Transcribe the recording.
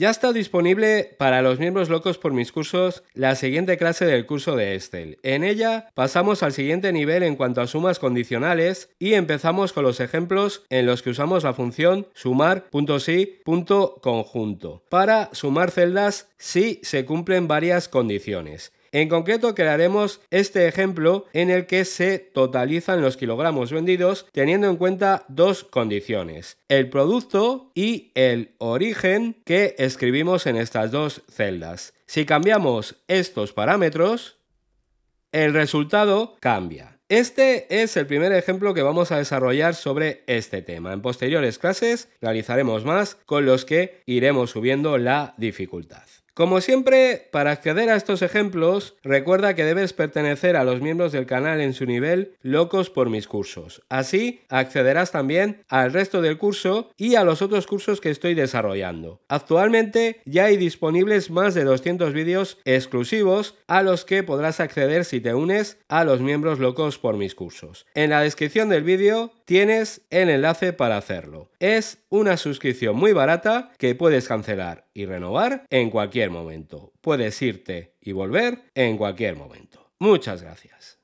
Ya está disponible para los miembros locos por mis cursos la siguiente clase del curso de Excel. En ella pasamos al siguiente nivel en cuanto a sumas condicionales y empezamos con los ejemplos en los que usamos la función sumar.si.conjunto. para sumar celdas si se cumplen varias condiciones. En concreto crearemos este ejemplo en el que se totalizan los kilogramos vendidos teniendo en cuenta dos condiciones, el producto y el origen que escribimos en estas dos celdas. Si cambiamos estos parámetros, el resultado cambia. Este es el primer ejemplo que vamos a desarrollar sobre este tema. En posteriores clases realizaremos más con los que iremos subiendo la dificultad. Como siempre, para acceder a estos ejemplos, recuerda que debes pertenecer a los miembros del canal en su nivel Locos por mis cursos. Así, accederás también al resto del curso y a los otros cursos que estoy desarrollando. Actualmente ya hay disponibles más de 200 vídeos exclusivos a los que podrás acceder si te unes a los miembros Locos por mis cursos. En la descripción del vídeo tienes el enlace para hacerlo. Es una suscripción muy barata que puedes cancelar y renovar en cualquier momento. Puedes irte y volver en cualquier momento. Muchas gracias.